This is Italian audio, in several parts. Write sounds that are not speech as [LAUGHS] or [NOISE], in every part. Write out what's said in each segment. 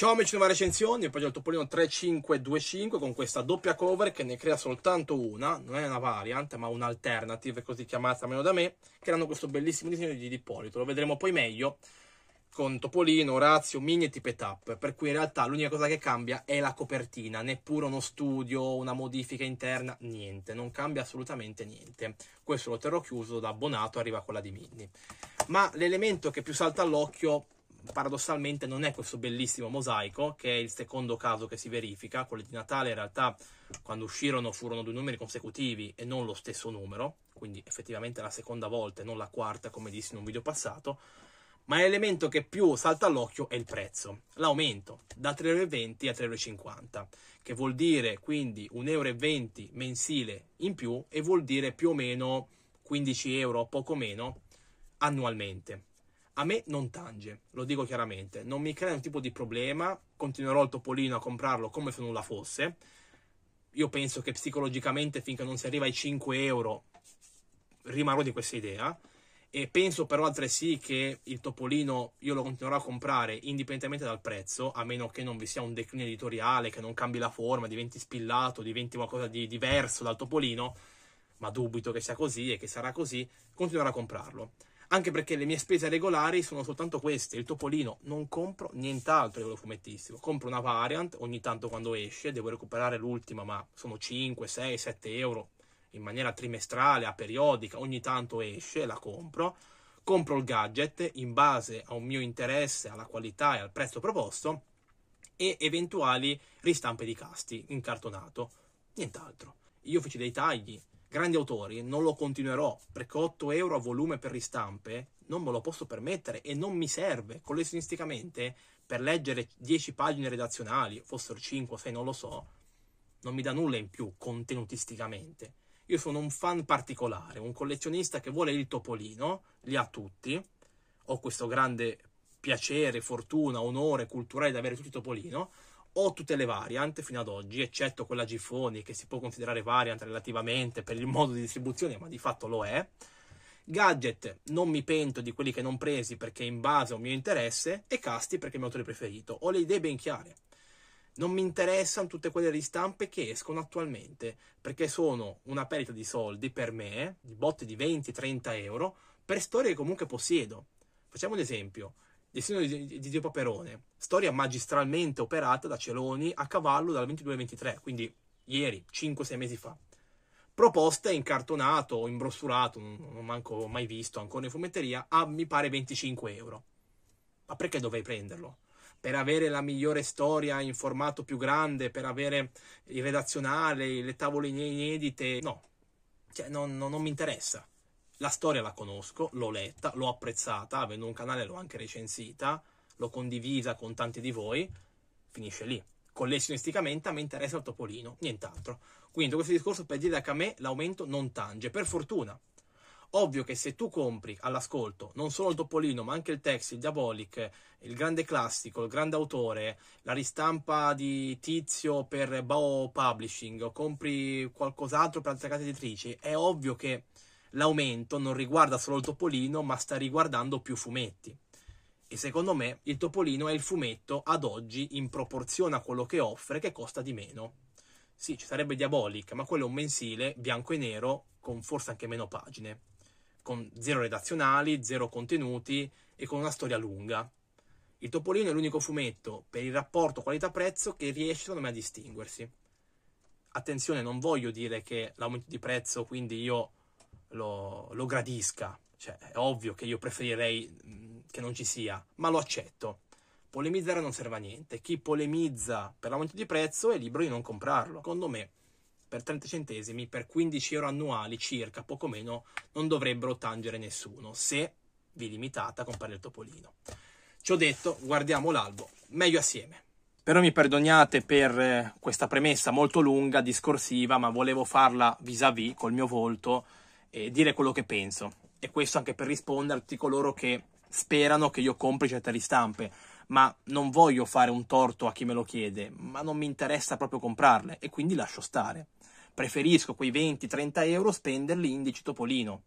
Ciao amici di Nuova Recensioni, il Pagino Topolino 3525 con questa doppia cover che ne crea soltanto una, non è una variant ma un'alternative così chiamata almeno da me, creano questo bellissimo disegno di Dippolito, lo vedremo poi meglio con Topolino, Orazio, Mini e Tipe Tap, per cui in realtà l'unica cosa che cambia è la copertina, neppure uno studio, una modifica interna, niente, non cambia assolutamente niente. Questo lo terrò chiuso da abbonato, arriva quella di Mini. Ma l'elemento che più salta all'occhio paradossalmente non è questo bellissimo mosaico, che è il secondo caso che si verifica, quello di Natale in realtà quando uscirono furono due numeri consecutivi e non lo stesso numero, quindi effettivamente la seconda volta e non la quarta come dissi in un video passato, ma l'elemento che più salta all'occhio è il prezzo, l'aumento da 3,20 a 3,50 che vuol dire quindi 1,20 euro mensile in più e vuol dire più o meno 15 euro o poco meno annualmente. A me non tange, lo dico chiaramente, non mi crea un tipo di problema, continuerò il topolino a comprarlo come se nulla fosse. Io penso che psicologicamente finché non si arriva ai 5 euro rimarrò di questa idea e penso però altresì che il topolino io lo continuerò a comprare indipendentemente dal prezzo, a meno che non vi sia un declino editoriale, che non cambi la forma, diventi spillato, diventi qualcosa di diverso dal topolino, ma dubito che sia così e che sarà così, continuerò a comprarlo anche perché le mie spese regolari sono soltanto queste, il Topolino, non compro nient'altro di quello fumettistico, compro una variant ogni tanto quando esce, devo recuperare l'ultima, ma sono 5, 6, 7 euro in maniera trimestrale, a periodica, ogni tanto esce, la compro, compro il gadget in base a un mio interesse, alla qualità e al prezzo proposto e eventuali ristampe di casti incartonato, nient'altro. Io feci dei tagli, grandi autori, non lo continuerò perché 8 euro a volume per ristampe non me lo posso permettere e non mi serve collezionisticamente per leggere 10 pagine redazionali, fossero 5 o 6, non lo so, non mi dà nulla in più contenutisticamente. Io sono un fan particolare, un collezionista che vuole il topolino, li ha tutti, ho questo grande piacere, fortuna, onore culturale di avere tutti i topolino, o tutte le variant fino ad oggi, eccetto quella Gifoni che si può considerare variant relativamente per il modo di distribuzione, ma di fatto lo è. Gadget, non mi pento di quelli che non presi perché in base a un mio interesse, e Casti perché è il mio autore preferito. Ho le idee ben chiare. Non mi interessano tutte quelle ristampe che escono attualmente, perché sono una perdita di soldi per me, di botte di 20-30 euro, per storie che comunque possiedo. Facciamo un esempio. Il segno di, di Dio Paperone, storia magistralmente operata da Celoni a cavallo dal 22 23, quindi ieri, 5-6 mesi fa. Proposta in cartonato o in non, non manco mai visto, ancora in fumetteria, a mi pare 25 euro. Ma perché dovrei prenderlo? per avere la migliore storia in formato più grande, per avere il redazionale, le tavole inedite. No, cioè, non, non, non mi interessa. La storia la conosco, l'ho letta, l'ho apprezzata, avendo un canale l'ho anche recensita, l'ho condivisa con tanti di voi, finisce lì. Collezionisticamente a me interessa il topolino, nient'altro. Quindi questo discorso per dire che a me l'aumento non tange, per fortuna. Ovvio che se tu compri all'ascolto non solo il Topolino, ma anche il Tex, il Diabolic, il grande classico, il grande autore, la ristampa di Tizio per Bao Publishing, o compri qualcos'altro per altre case editrici, è ovvio che l'aumento non riguarda solo il Topolino, ma sta riguardando più fumetti. E secondo me il Topolino è il fumetto ad oggi in proporzione a quello che offre, che costa di meno. Sì, ci sarebbe Diabolic, ma quello è un mensile bianco e nero con forse anche meno pagine, con zero redazionali, zero contenuti e con una storia lunga. Il Topolino è l'unico fumetto per il rapporto qualità-prezzo che riesce secondo me a distinguersi. Attenzione, non voglio dire che l'aumento di prezzo, quindi io lo, lo gradisca. Cioè, è ovvio che io preferirei che non ci sia, ma lo accetto. Polemizzare non serve a niente. Chi polemizza per l'aumento di prezzo è libero di non comprarlo. Secondo me, per 30 centesimi, per 15 euro annuali circa, poco meno, non dovrebbero tangere nessuno se vi limitate a comprare il topolino. Ci ho detto, guardiamo l'albo, meglio assieme. Però mi perdoniate per eh, questa premessa molto lunga, discorsiva, ma volevo farla vis-à-vis col mio volto e dire quello che penso. E questo anche per rispondere a tutti coloro che sperano che io compri certe ristampe. Ma non voglio fare un torto a chi me lo chiede, ma non mi interessa proprio comprarle e quindi lascio stare. Preferisco quei 20-30 euro spenderli in dicito Topolino,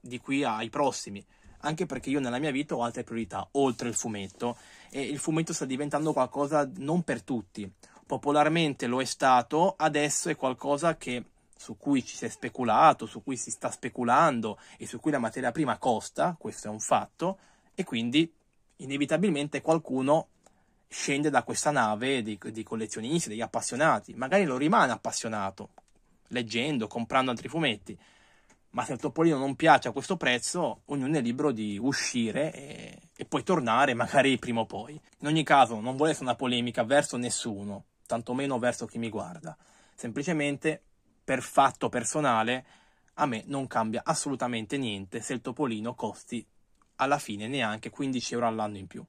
di qui ai prossimi anche perché io nella mia vita ho altre priorità oltre il fumetto e il fumetto sta diventando qualcosa non per tutti. Popolarmente lo è stato, adesso è qualcosa che su cui ci si è speculato, su cui si sta speculando e su cui la materia prima costa, questo è un fatto, e quindi inevitabilmente qualcuno scende da questa nave di, dei collezionisti, degli appassionati, magari lo rimane appassionato, leggendo, comprando altri fumetti, ma se il topolino non piace a questo prezzo, ognuno è libero di uscire e, e, poi tornare, magari prima o poi. In ogni caso, non vuole essere una polemica verso nessuno, tantomeno verso chi mi guarda. Semplicemente per fatto personale, a me non cambia assolutamente niente se il topolino costi alla fine neanche 15 euro all'anno in più,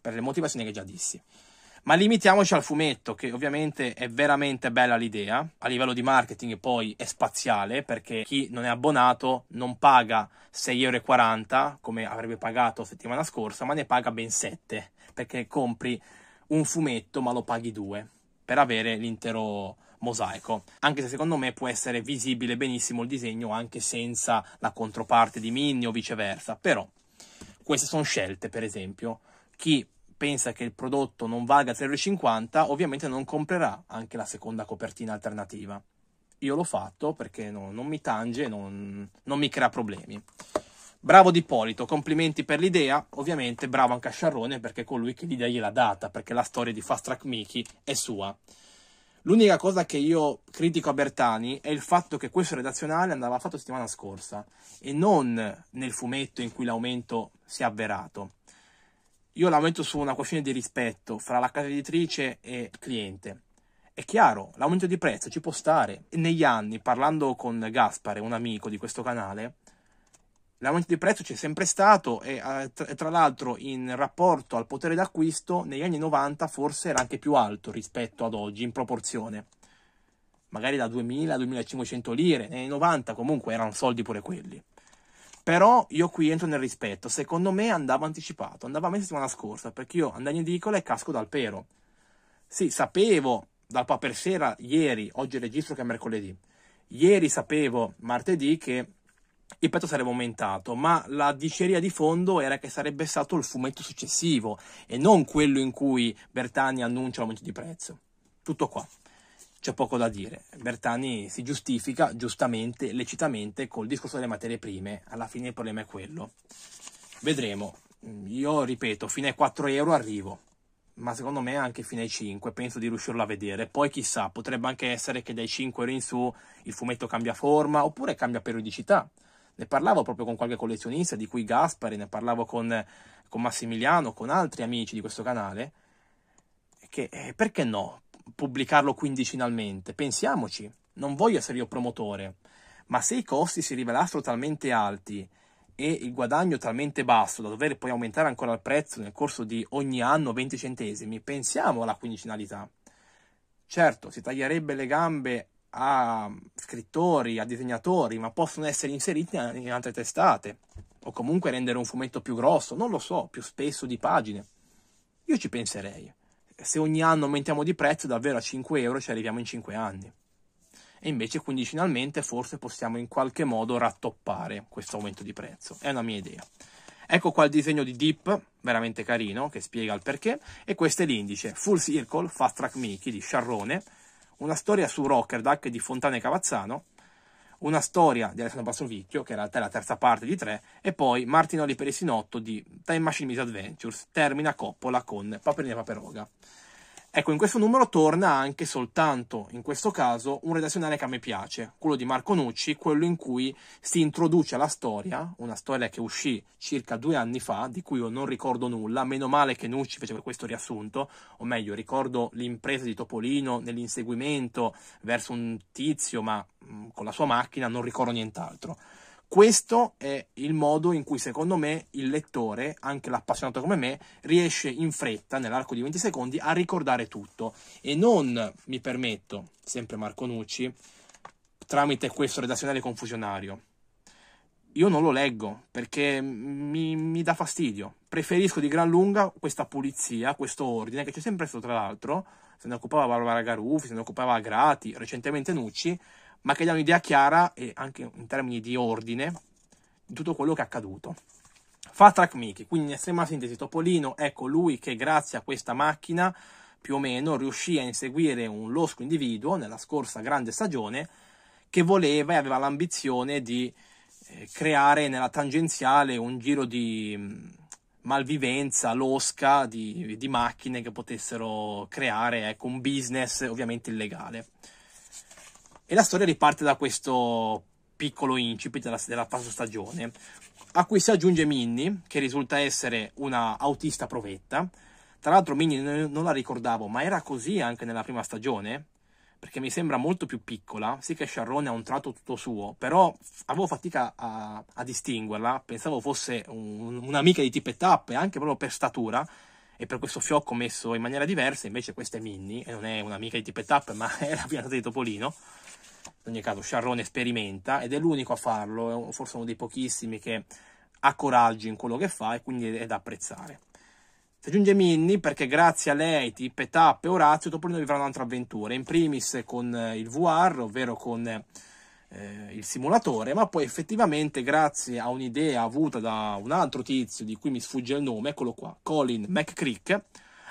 per le motivazioni che già dissi. Ma limitiamoci al fumetto, che ovviamente è veramente bella l'idea, a livello di marketing poi è spaziale, perché chi non è abbonato non paga 6,40 euro come avrebbe pagato settimana scorsa, ma ne paga ben 7, perché compri un fumetto ma lo paghi due, per avere l'intero mosaico, anche se secondo me può essere visibile benissimo il disegno anche senza la controparte di Minnie o viceversa, però queste sono scelte, per esempio, chi pensa che il prodotto non valga 3,50 ovviamente non comprerà anche la seconda copertina alternativa. Io l'ho fatto perché no, non mi tange, non, non mi crea problemi. Bravo Di Polito, complimenti per l'idea, ovviamente bravo anche a Sciarrone perché è colui che l'idea gliel'ha data, perché la storia di Fast Track Mickey è sua. L'unica cosa che io critico a Bertani è il fatto che questo redazionale andava fatto settimana scorsa e non nel fumetto in cui l'aumento si è avverato. Io l'aumento su una questione di rispetto fra la casa editrice e il cliente. È chiaro, l'aumento di prezzo ci può stare. negli anni, parlando con Gaspare, un amico di questo canale, L'aumento di prezzo c'è sempre stato eh, e tra l'altro in rapporto al potere d'acquisto negli anni 90 forse era anche più alto rispetto ad oggi in proporzione. Magari da 2000 a 2500 lire, negli anni 90 comunque erano soldi pure quelli. Però io qui entro nel rispetto, secondo me andava anticipato, andava messa settimana scorsa perché io andai in edicola e casco dal pero. Sì, sapevo dal paper sera ieri, oggi registro che è mercoledì. Ieri sapevo martedì che il prezzo sarebbe aumentato, ma la diceria di fondo era che sarebbe stato il fumetto successivo e non quello in cui Bertani annuncia l'aumento di prezzo. Tutto qua. C'è poco da dire. Bertani si giustifica giustamente, lecitamente col discorso delle materie prime. Alla fine il problema è quello. Vedremo. Io ripeto, fino ai 4 euro arrivo ma secondo me anche fino ai 5 penso di riuscirlo a vedere. Poi chissà, potrebbe anche essere che dai 5 euro in su il fumetto cambia forma oppure cambia periodicità. Ne parlavo proprio con qualche collezionista, di cui Gaspari, ne parlavo con, con Massimiliano, con altri amici di questo canale, che eh, perché no pubblicarlo quindicinalmente? Pensiamoci, non voglio essere io promotore, ma se i costi si rivelassero talmente alti e il guadagno talmente basso da dover poi aumentare ancora il prezzo nel corso di ogni anno 20 centesimi, pensiamo alla quindicinalità. Certo, si taglierebbe le gambe a scrittori, a disegnatori, ma possono essere inseriti in altre testate o comunque rendere un fumetto più grosso, non lo so, più spesso di pagine. Io ci penserei. Se ogni anno aumentiamo di prezzo davvero a 5 euro ci arriviamo in 5 anni. E invece quindicinalmente forse possiamo in qualche modo rattoppare questo aumento di prezzo. È una mia idea. Ecco qua il disegno di Deep, veramente carino, che spiega il perché. E questo è l'indice Full Circle Fast Track Mickey di Sciarrone, una storia su Rockerduck di Fontane Cavazzano, una storia di Alessandro Bassovicchio, che in realtà è la terza parte di tre, e poi Martinoli per il Sinotto di Time Machine Misadventures termina coppola con Paperina Paperoga. Ecco, in questo numero torna anche soltanto, in questo caso, un redazionale che a me piace, quello di Marco Nucci, quello in cui si introduce alla storia, una storia che uscì circa due anni fa, di cui io non ricordo nulla, meno male che Nucci fece questo riassunto, o meglio, ricordo l'impresa di Topolino nell'inseguimento verso un tizio, ma con la sua macchina non ricordo nient'altro questo è il modo in cui secondo me il lettore, anche l'appassionato come me, riesce in fretta, nell'arco di 20 secondi, a ricordare tutto. E non, mi permetto, sempre Marco Nucci, tramite questo redazionale confusionario. Io non lo leggo perché mi, mi dà fastidio. Preferisco di gran lunga questa pulizia, questo ordine che c'è sempre stato, tra l'altro. Se ne occupava Barbara Garuffi, se ne occupava Grati, recentemente Nucci ma che dà un'idea chiara e anche in termini di ordine di tutto quello che è accaduto. Fatrak Miki, quindi in estrema sintesi Topolino è colui ecco che grazie a questa macchina più o meno riuscì a inseguire un losco individuo nella scorsa grande stagione che voleva e aveva l'ambizione di eh, creare nella tangenziale un giro di mm, malvivenza losca di, di, macchine che potessero creare ecco, un business ovviamente illegale. E la storia riparte da questo piccolo incipit della, della passa stagione, a cui si aggiunge Minnie, che risulta essere una autista provetta. Tra l'altro Minnie non la ricordavo, ma era così anche nella prima stagione? Perché mi sembra molto più piccola, sì che Sharrone ha un tratto tutto suo, però avevo fatica a, a distinguerla, pensavo fosse un, un'amica di tip e tap, anche proprio per statura, e per questo fiocco messo in maniera diversa, invece questa è Minnie, e non è un'amica di tip e tap, ma [LAUGHS] è la pianta di Topolino in ogni caso Sciarrone sperimenta ed è l'unico a farlo, forse uno dei pochissimi che ha coraggio in quello che fa e quindi è da apprezzare. Si aggiunge Minni perché grazie a lei, Tippe, Tappe e Orazio, Topolino vivrà un'altra avventura, in primis con eh, il VR, ovvero con eh, il simulatore, ma poi effettivamente grazie a un'idea avuta da un altro tizio di cui mi sfugge il nome, eccolo qua, Colin McCrick,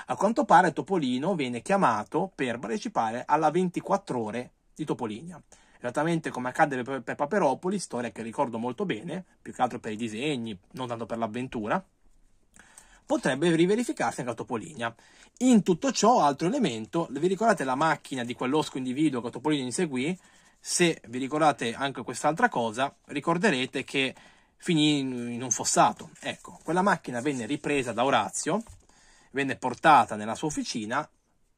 a quanto pare Topolino viene chiamato per partecipare alla 24 ore Tito Poligna. Esattamente come accadde per Paperopoli, storia che ricordo molto bene, più che altro per i disegni, non tanto per l'avventura, potrebbe riverificarsi anche a Topolinia. In tutto ciò, altro elemento, vi ricordate la macchina di quell'osco individuo che Topolinia inseguì? Se vi ricordate anche quest'altra cosa, ricorderete che finì in un fossato. Ecco, quella macchina venne ripresa da Orazio, venne portata nella sua officina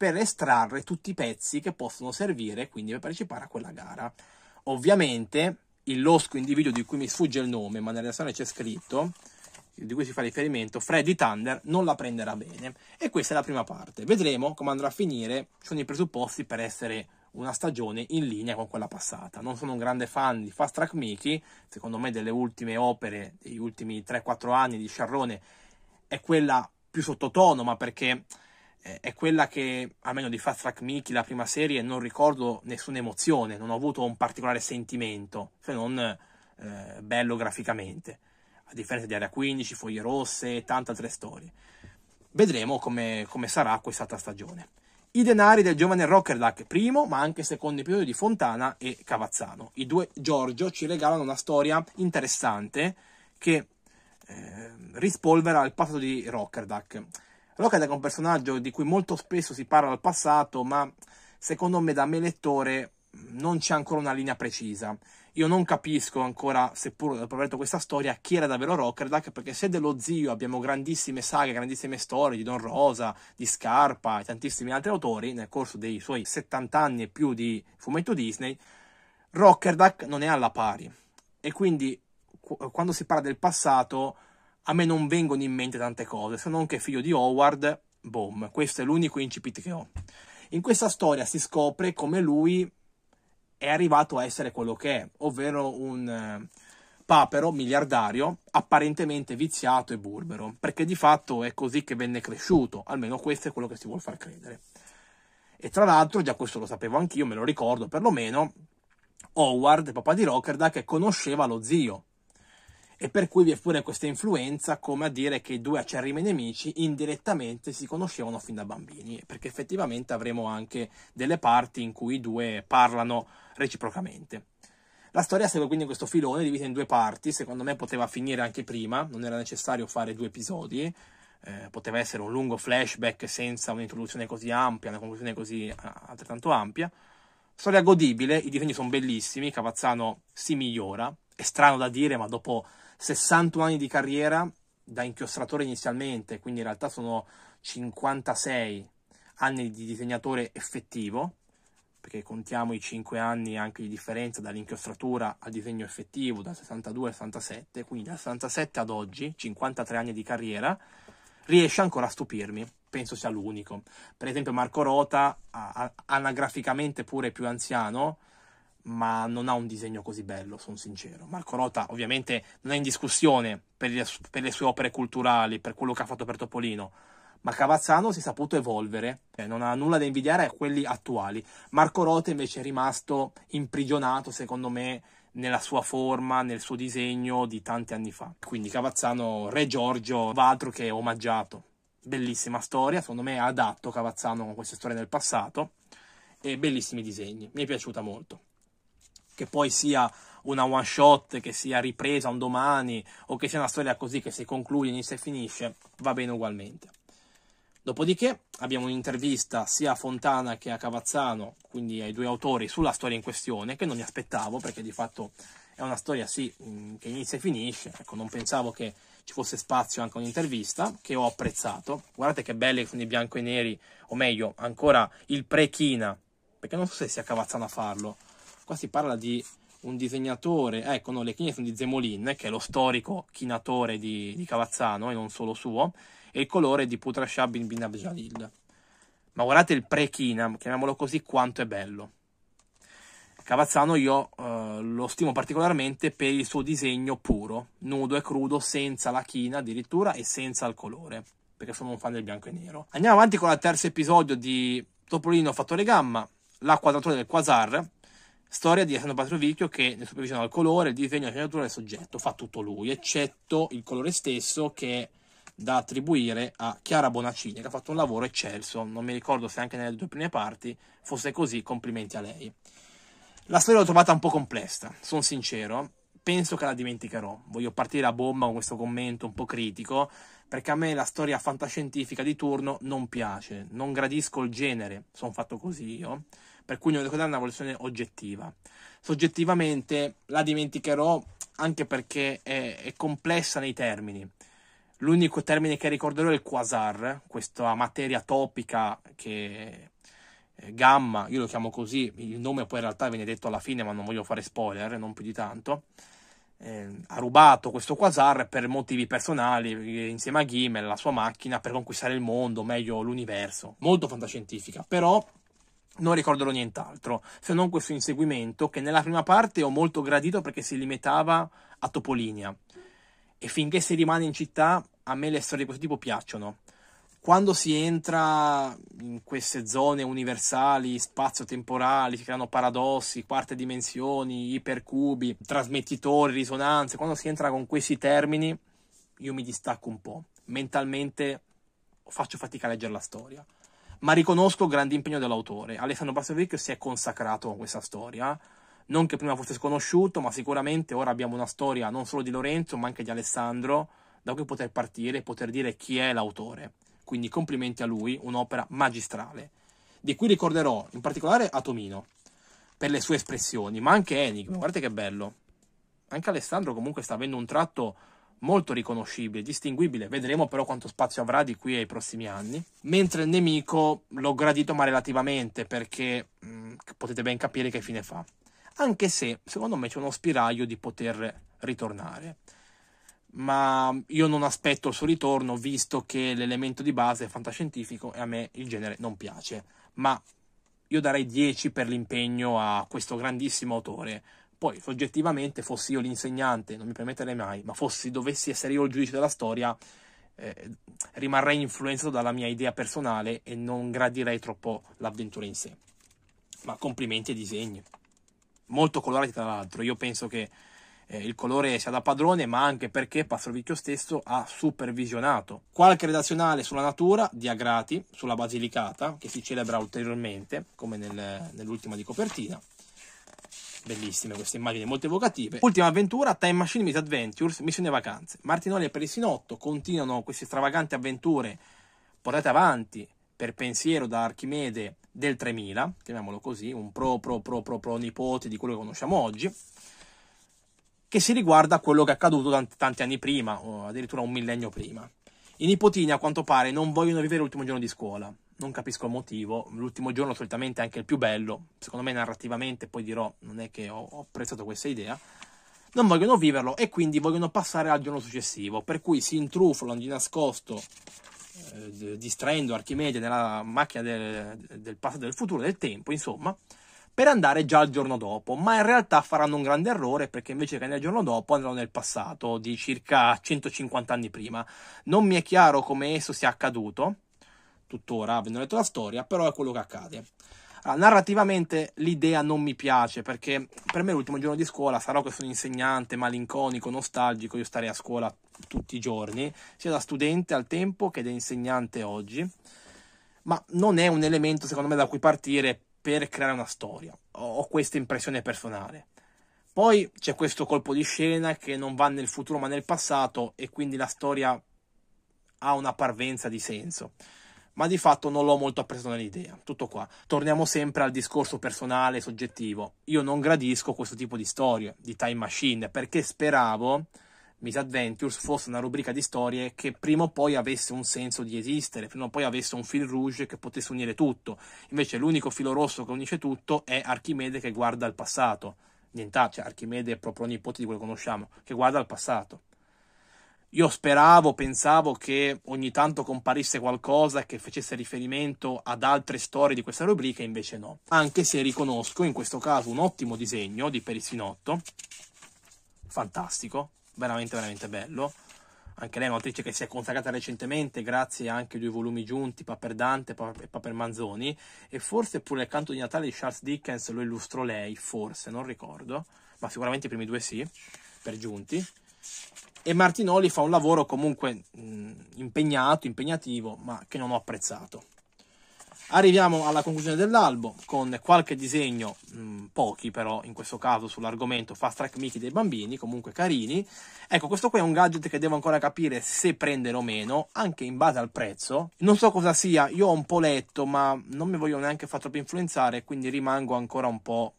per estrarre tutti i pezzi che possono servire quindi per partecipare a quella gara. Ovviamente il losco individuo di cui mi sfugge il nome, ma nella relazione c'è scritto, di cui si fa riferimento, Freddy Thunder non la prenderà bene. E questa è la prima parte. Vedremo come andrà a finire, ci sono i presupposti per essere una stagione in linea con quella passata. Non sono un grande fan di Fast Track Mickey, secondo me delle ultime opere, degli ultimi 3-4 anni di Sciarrone, è quella più sottotono, ma perché è quella che, almeno di Fast Track Mickey, la prima serie, non ricordo nessuna emozione, non ho avuto un particolare sentimento, se non eh, bello graficamente, a differenza di Area 15, Foglie Rosse e tante altre storie. Vedremo come, come sarà quest'altra stagione. I denari del giovane Rockerdack, primo ma anche secondo episodio di Fontana e Cavazzano. I due Giorgio ci regalano una storia interessante che eh, rispolvera il passato di Rockerdack Rocket è un personaggio di cui molto spesso si parla al passato, ma secondo me da me lettore non c'è ancora una linea precisa. Io non capisco ancora, seppur dopo aver letto questa storia, chi era davvero Rockerdack, perché se dello zio abbiamo grandissime saghe, grandissime storie di Don Rosa, di Scarpa e tantissimi altri autori nel corso dei suoi 70 anni e più di fumetto Disney, Rockerdack non è alla pari. E quindi quando si parla del passato a me non vengono in mente tante cose, se non che figlio di Howard, boom, questo è l'unico incipit che ho. In questa storia si scopre come lui è arrivato a essere quello che è, ovvero un eh, papero miliardario apparentemente viziato e burbero, perché di fatto è così che venne cresciuto, almeno questo è quello che si vuole far credere. E tra l'altro, già questo lo sapevo anch'io, me lo ricordo perlomeno, Howard, papà di Rockerda, che conosceva lo zio, e per cui vi è pure questa influenza come a dire che i due acerrimi nemici indirettamente si conoscevano fin da bambini, perché effettivamente avremo anche delle parti in cui i due parlano reciprocamente. La storia segue quindi questo filone divisa in due parti, secondo me poteva finire anche prima, non era necessario fare due episodi, eh, poteva essere un lungo flashback senza un'introduzione così ampia, una conclusione così eh, altrettanto ampia. Storia godibile, i disegni sono bellissimi, Cavazzano si migliora, è strano da dire ma dopo 61 anni di carriera da inchiostratore inizialmente, quindi in realtà sono 56 anni di disegnatore effettivo, perché contiamo i 5 anni anche di differenza dall'inchiostratura al disegno effettivo, dal 62 al 67, quindi dal 67 ad oggi, 53 anni di carriera, riesce ancora a stupirmi, penso sia l'unico. Per esempio Marco Rota, anagraficamente pure più anziano, ma non ha un disegno così bello, sono sincero. Marco Rota ovviamente non è in discussione per le, per le, sue opere culturali, per quello che ha fatto per Topolino, ma Cavazzano si è saputo evolvere, eh, non ha nulla da invidiare a quelli attuali. Marco Rota invece è rimasto imprigionato, secondo me, nella sua forma, nel suo disegno di tanti anni fa. Quindi Cavazzano, Re Giorgio, va altro che omaggiato. Bellissima storia, secondo me ha adatto Cavazzano con queste storie del passato e bellissimi disegni, mi è piaciuta molto che poi sia una one shot, che sia ripresa un domani o che sia una storia così che si conclude, inizia e finisce, va bene ugualmente. Dopodiché abbiamo un'intervista sia a Fontana che a Cavazzano, quindi ai due autori, sulla storia in questione, che non mi aspettavo perché di fatto è una storia sì mm, che inizia e finisce, ecco, non pensavo che ci fosse spazio anche un'intervista che ho apprezzato. Guardate che belle sono i bianco e neri, o meglio, ancora il pre-china, perché non so se sia Cavazzano a farlo, Qua si parla di un disegnatore, ecco, no, le chine sono di Zemolin, che è lo storico chinatore di, di Cavazzano e non solo suo, e il colore di Putrashah bin bin Abjalil. Ma guardate il pre-Kinam, chiamiamolo così, quanto è bello. Cavazzano io eh, lo stimo particolarmente per il suo disegno puro, nudo e crudo, senza la china addirittura e senza il colore, perché sono un fan del bianco e nero. Andiamo avanti con il terzo episodio di Topolino Fattore Gamma, la quadratura del quasar, Storia di Alessandro Patrovicchio che ne suo vicino colore, il disegno, la sceneggiatura e il soggetto fa tutto lui, eccetto il colore stesso che è da attribuire a Chiara Bonacini che ha fatto un lavoro eccelso. Non mi ricordo se anche nelle due prime parti fosse così, complimenti a lei. La storia l'ho trovata un po' complessa, sono sincero, penso che la dimenticherò. Voglio partire a bomba con questo commento un po' critico, perché a me la storia fantascientifica di turno non piace, non gradisco il genere, sono fatto così io per cui non ricordare una versione oggettiva. Soggettivamente la dimenticherò anche perché è, è complessa nei termini. L'unico termine che ricorderò è il quasar, questa materia topica che eh, gamma, io lo chiamo così, il nome poi in realtà viene detto alla fine, ma non voglio fare spoiler, non più di tanto. Eh, ha rubato questo quasar per motivi personali eh, insieme a Gimel, la sua macchina per conquistare il mondo, meglio l'universo. Molto fantascientifica, però non ricorderò nient'altro, se non questo inseguimento che nella prima parte ho molto gradito perché si limitava a Topolinia. E finché si rimane in città, a me le storie di questo tipo piacciono. Quando si entra in queste zone universali, spazio-temporali, si creano paradossi, quarte dimensioni, ipercubi, trasmettitori, risonanze, quando si entra con questi termini, io mi distacco un po'. Mentalmente faccio fatica a leggere la storia ma riconosco il grande impegno dell'autore. Alessandro Basovicchio si è consacrato a questa storia. Non che prima fosse sconosciuto, ma sicuramente ora abbiamo una storia non solo di Lorenzo, ma anche di Alessandro, da cui poter partire e poter dire chi è l'autore. Quindi complimenti a lui, un'opera magistrale, di cui ricorderò in particolare Atomino per le sue espressioni, ma anche Enigma. Mm. Guardate che bello! Anche Alessandro comunque sta avendo un tratto molto riconoscibile, distinguibile, vedremo però quanto spazio avrà di qui ai prossimi anni. Mentre il nemico l'ho gradito ma relativamente perché mh, mm, potete ben capire che fine fa. Anche se secondo me c'è uno spiraglio di poter ritornare. Ma io non aspetto il suo ritorno visto che l'elemento di base è fantascientifico e a me il genere non piace. Ma io darei 10 per l'impegno a questo grandissimo autore poi, soggettivamente, fossi io l'insegnante, non mi permetterei mai, ma fossi, dovessi essere io il giudice della storia, eh, rimarrei influenzato dalla mia idea personale e non gradirei troppo l'avventura in sé. Ma complimenti ai disegni. Molto colorati, tra l'altro. Io penso che eh, il colore sia da padrone, ma anche perché Pastrovicchio stesso ha supervisionato qualche redazionale sulla natura di Agrati, sulla Basilicata, che si celebra ulteriormente, come nel, nell'ultima di copertina, Bellissime queste immagini, molto evocative. Ultima avventura, Time Machine Meet Adventures, missione vacanze. Martinoli e Perisinotto continuano queste stravaganti avventure portate avanti per pensiero da Archimede del 3000, chiamiamolo così, un pro pro pro pro pro nipote di quello che conosciamo oggi, che si riguarda a quello che è accaduto tanti, tanti anni prima, o addirittura un millennio prima. I nipotini, a quanto pare, non vogliono vivere l'ultimo giorno di scuola non capisco il motivo. L'ultimo giorno solitamente è anche il più bello. Secondo me narrativamente, poi dirò, non è che ho, ho apprezzato questa idea. Non vogliono viverlo e quindi vogliono passare al giorno successivo. Per cui si intrufolano di nascosto, eh, distraendo Archimede nella macchina del, del passato, del futuro, del tempo, insomma, per andare già al giorno dopo. Ma in realtà faranno un grande errore perché invece che andare al giorno dopo andranno nel passato di circa 150 anni prima. Non mi è chiaro come esso sia accaduto tuttora, avendo letto la storia, però è quello che accade. Allora, narrativamente l'idea non mi piace perché per me l'ultimo giorno di scuola sarò che sono insegnante, malinconico, nostalgico, io starei a scuola tutti i giorni, sia da studente al tempo che da insegnante oggi, ma non è un elemento secondo me da cui partire per creare una storia, ho questa impressione personale. Poi c'è questo colpo di scena che non va nel futuro ma nel passato e quindi la storia ha una parvenza di senso ma di fatto non l'ho molto apprezzato nell'idea. Tutto qua. Torniamo sempre al discorso personale, soggettivo. Io non gradisco questo tipo di storie, di time machine, perché speravo Miss Adventures fosse una rubrica di storie che prima o poi avesse un senso di esistere, prima o poi avesse un fil rouge che potesse unire tutto. Invece l'unico filo rosso che unisce tutto è Archimede che guarda al passato. Nient'altro, cioè Archimede è proprio nipote di quello che conosciamo, che guarda al passato. Io speravo, pensavo che ogni tanto comparisse qualcosa che facesse riferimento ad altre storie di questa rubrica, invece no. Anche se riconosco in questo caso un ottimo disegno di Perissinotto, fantastico, veramente veramente bello. Anche lei è un'autrice che si è consacrata recentemente grazie anche ai due volumi giunti, Paper Dante e Paper Manzoni, e forse pure il canto di Natale di Charles Dickens lo illustrò lei, forse, non ricordo, ma sicuramente i primi due sì, per giunti e Martinoli fa un lavoro comunque mh, impegnato, impegnativo, ma che non ho apprezzato. Arriviamo alla conclusione dell'albo con qualche disegno, mh, pochi però in questo caso sull'argomento Fast Track Mickey dei bambini, comunque carini. Ecco, questo qui è un gadget che devo ancora capire se prendere o meno, anche in base al prezzo. Non so cosa sia, io ho un po' letto, ma non mi voglio neanche far troppo influenzare, quindi rimango ancora un po'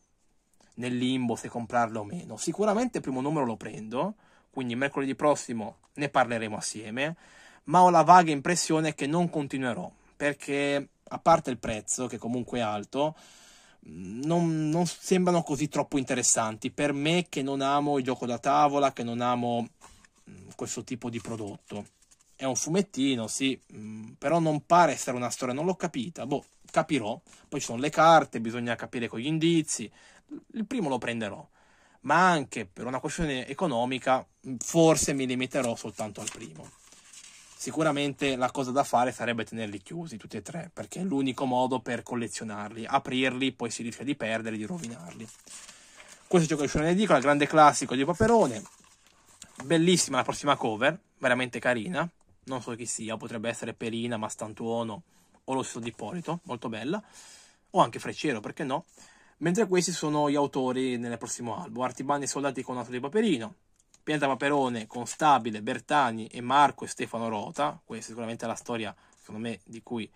nel limbo se comprarlo o meno. Sicuramente il primo numero lo prendo quindi mercoledì prossimo ne parleremo assieme, ma ho la vaga impressione che non continuerò, perché a parte il prezzo, che comunque è alto, mm, non, non sembrano così troppo interessanti per me che non amo il gioco da tavola, che non amo mm, questo tipo di prodotto. È un fumettino, sì, mm, però non pare essere una storia, non l'ho capita, boh, capirò. Poi ci sono le carte, bisogna capire con gli indizi. Il primo lo prenderò ma anche per una questione economica forse mi limiterò soltanto al primo. Sicuramente la cosa da fare sarebbe tenerli chiusi tutti e tre, perché è l'unico modo per collezionarli. Aprirli poi si rischia di perdere, di rovinarli. Questo è ciò che gioco di Shonen Edicola, grande classico di Paperone. Bellissima la prossima cover, veramente carina. Non so chi sia, potrebbe essere Perina, Mastantuono o lo stesso di Ippolito, molto bella. O anche Frecciero, perché no? mentre questi sono gli autori nel prossimo album Artibani e Soldati con Nato di Paperino, Pianta Paperone con Stabile, Bertani e Marco e Stefano Rota, questa è sicuramente la storia, secondo me, di cui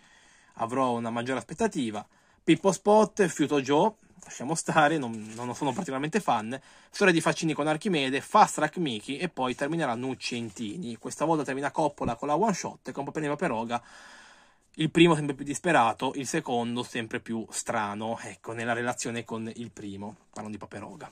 avrò una maggiore aspettativa, Pippo Spot, Fiuto Joe, lasciamo stare, non, non sono particolarmente fan, Storia di Faccini con Archimede, Fast Track Miki e poi terminerà Nuccentini, questa volta termina Coppola con la one shot e con e Peroga il primo sempre più disperato, il secondo sempre più strano, ecco, nella relazione con il primo, parlo di Paperoga.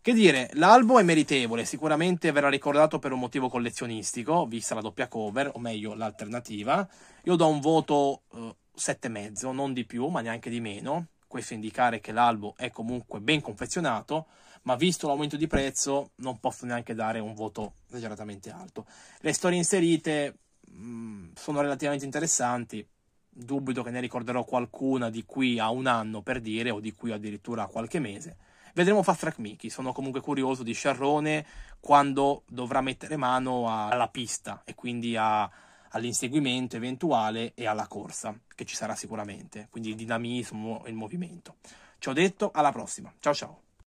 Che dire, l'albo è meritevole, sicuramente verrà ricordato per un motivo collezionistico, vista la doppia cover, o meglio l'alternativa. Io do un voto eh, 7,5, non di più, ma neanche di meno. Questo indicare che l'albo è comunque ben confezionato, ma visto l'aumento di prezzo non posso neanche dare un voto esageratamente alto. Le storie inserite Mm, sono relativamente interessanti. Dubito che ne ricorderò qualcuna di qui a un anno per dire, o di qui addirittura a qualche mese. Vedremo Fast Track Mickey, sono comunque curioso di Sciarrone quando dovrà mettere mano alla pista e quindi a, all'inseguimento eventuale e alla corsa, che ci sarà sicuramente, quindi il dinamismo e il movimento. Ci ho detto, alla prossima, ciao ciao!